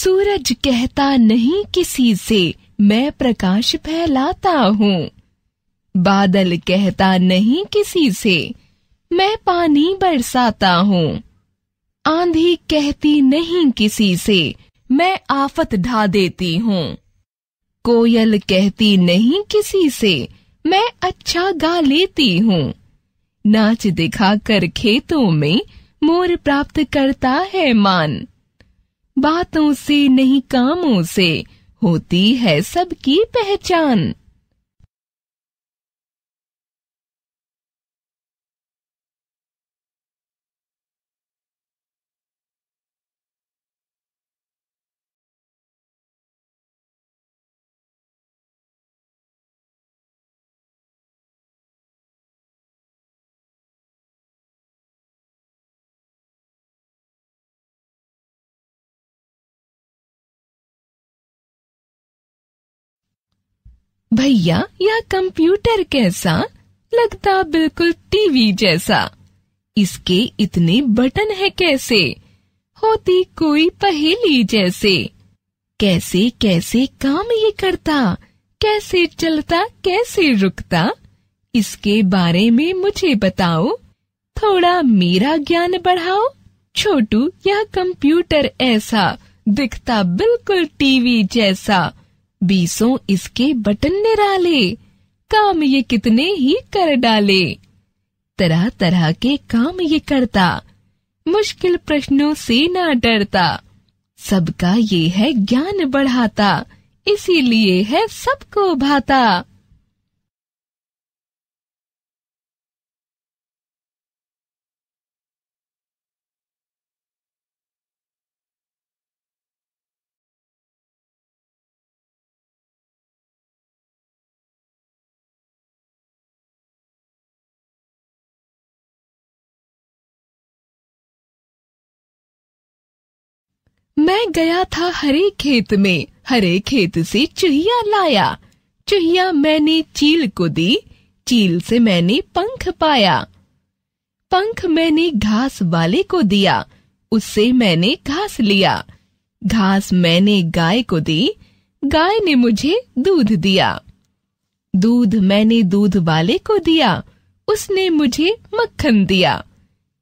सूरज कहता नहीं किसी से मैं प्रकाश फैलाता हूँ बादल कहता नहीं किसी से मैं पानी बरसाता हूँ आंधी कहती नहीं किसी से मैं आफत ढा देती हूँ कोयल कहती नहीं किसी से मैं अच्छा गा लेती हूँ नाच दिखाकर खेतों में मोर प्राप्त करता है मान बातों से नहीं कामों से होती है सबकी पहचान भैया यह कंप्यूटर कैसा लगता बिल्कुल टीवी जैसा इसके इतने बटन है कैसे होती कोई पहेली जैसे कैसे कैसे काम ये करता कैसे चलता कैसे रुकता इसके बारे में मुझे बताओ थोड़ा मेरा ज्ञान बढ़ाओ छोटू यह कंप्यूटर ऐसा दिखता बिल्कुल टीवी जैसा बीसों इसके बटन निराले काम ये कितने ही कर डाले तरह तरह के काम ये करता मुश्किल प्रश्नों से ना डरता सबका ये है ज्ञान बढ़ाता इसीलिए है सबको भाता मैं गया था हरे खेत में हरे खेत से चुहिया लाया चुहिया मैंने चील को दी चील से मैंने पंख पाया पंख मैंने घास वाले को दिया उससे मैंने घास लिया घास मैंने गाय को दी गाय ने मुझे दूध दिया दूध मैंने दूध वाले को दिया उसने मुझे मक्खन दिया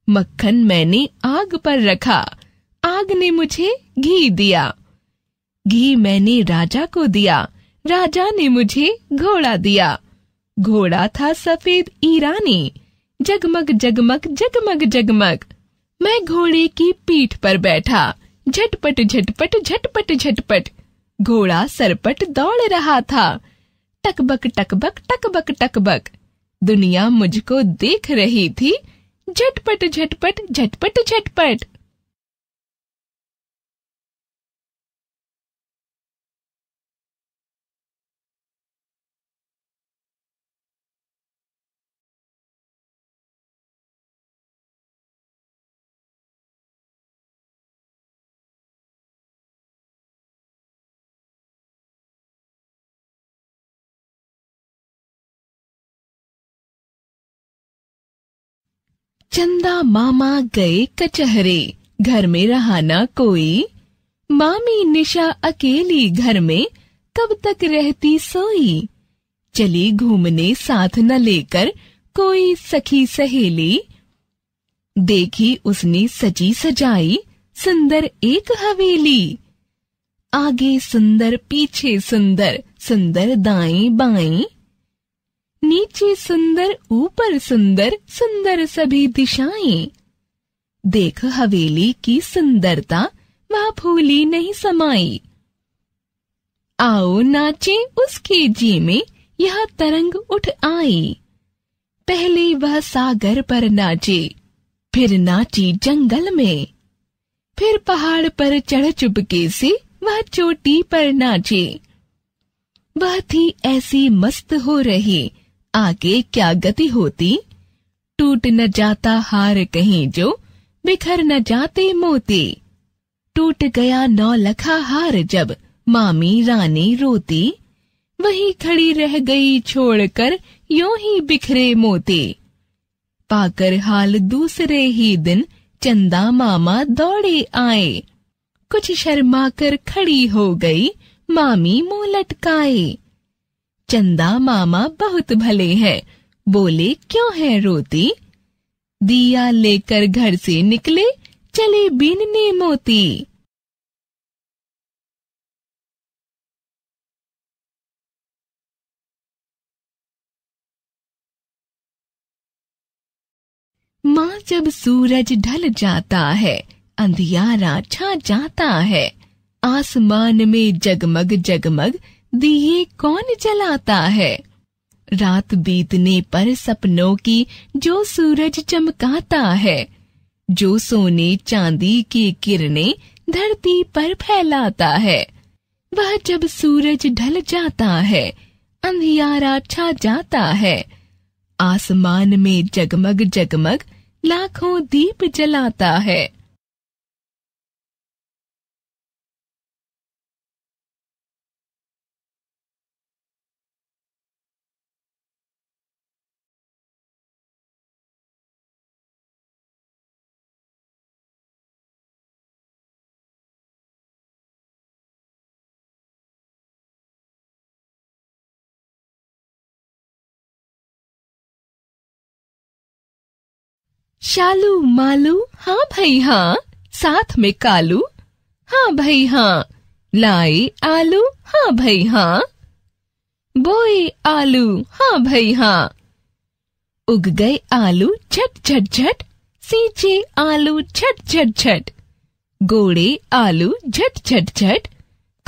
मक्खन मैंने आग पर रखा आग ने मुझे घी दिया घी मैंने राजा को दिया राजा ने मुझे घोड़ा दिया घोड़ा था सफेद ईरानी जगमग जगमग जगमग जगमग मैं घोड़े की पीठ पर बैठा झटपट झटपट झटपट झटपट घोड़ा सरपट दौड़ रहा था टकबक टकबक टकबक टकबक दुनिया मुझको देख रही थी झटपट झटपट झटपट झटपट चंदा मामा गए कचहरे घर में रहा ना कोई मामी निशा अकेली घर में कब तक रहती सोई चली घूमने साथ न लेकर कोई सखी सहेली देखी उसने सजी सजाई सुंदर एक हवेली आगे सुंदर पीछे सुंदर सुंदर दाई बाई नीचे सुंदर ऊपर सुंदर सुंदर सभी दिशाएं देख हवेली की सुंदरता वह भूली नहीं समाई आओ नाचे उसके जी में यह तरंग उठ आई पहले वह सागर पर नाचे फिर नाची जंगल में फिर पहाड़ पर चढ़ चुपके से वह चोटी पर नाचे वह थी ऐसी मस्त हो रही आगे क्या गति होती टूट न जाता हार कहीं जो बिखर न जाते मोती टूट गया नौ लखा हार जब मामी रानी रोती वही खड़ी रह गई छोड़कर यूं ही बिखरे मोती पाकर हाल दूसरे ही दिन चंदा मामा दौड़े आए कुछ शर्मा कर खड़ी हो गई मामी मुंह लटकाए चंदा मामा बहुत भले हैं बोले क्यों है रोती दिया लेकर घर से निकले चले बीनने मोती माँ जब सूरज ढल जाता है अंधियारा छा जाता है आसमान में जगमग जगमग दिए कौन जलाता है रात बीतने पर सपनों की जो सूरज चमकाता है जो सोने चांदी की किरणें धरती पर फैलाता है वह जब सूरज ढल जाता है अंधियारा छा जाता है आसमान में जगमग जगमग लाखों दीप जलाता है शालू मालू हाँ भाई हाँ साथ में कालू हाँ भाई हाँ लाए आलू हाँ भाई हाँ बोए आलू हाँ भाई हाँ उग गए आलू झट झट झट सींचे आलू झट झट झट गोड़े आलू झट झट झट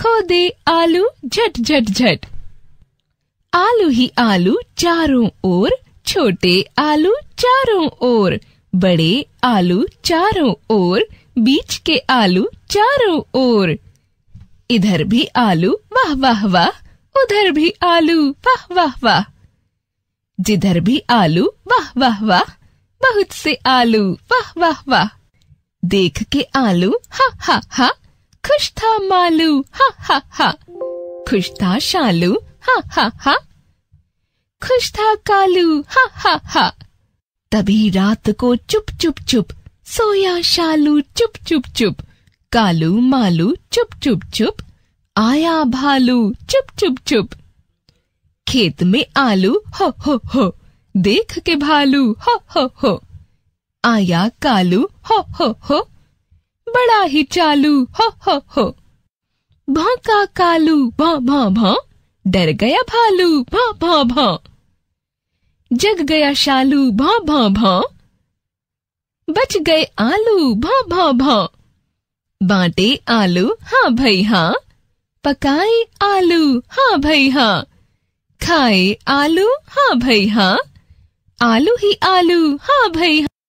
खोदे आलू झट झट झट आलू ही आलू चारों ओर छोटे आलू चारों ओर बड़े आलू चारों ओर बीच के आलू चारों ओर इधर भी आलू वाह वाह वाह उधर भी आलू वाह वाह वाह जिधर भी आलू वाह वाह वाह बहुत से आलू वाह वाह वाह देख के आलू हा हा हा खुश था मालू हा हा हा खुश था शालू हा हा हा खुश था कालू हा हा हा तभी रात को चुप चुप चुप सोया शालू चुप चुप चुप कालू मालू चुप चुप चुप आया भालू चुप चुप चुप खेत में आलू हो हो हो देख के भालू हो हो हो आया कालू हो हो हो बड़ा ही चालू हो हो हो भौंका कालू भा भा भा डर गया भालू भा भा भा जग गया शालू भा भा भा बच गए आलू भा भा भा बांटे आलू हाँ भाई हाँ पकाए आलू हाँ भाई हाँ खाए आलू हाँ भाई हाँ आलू ही आलू हाँ भाई हाँ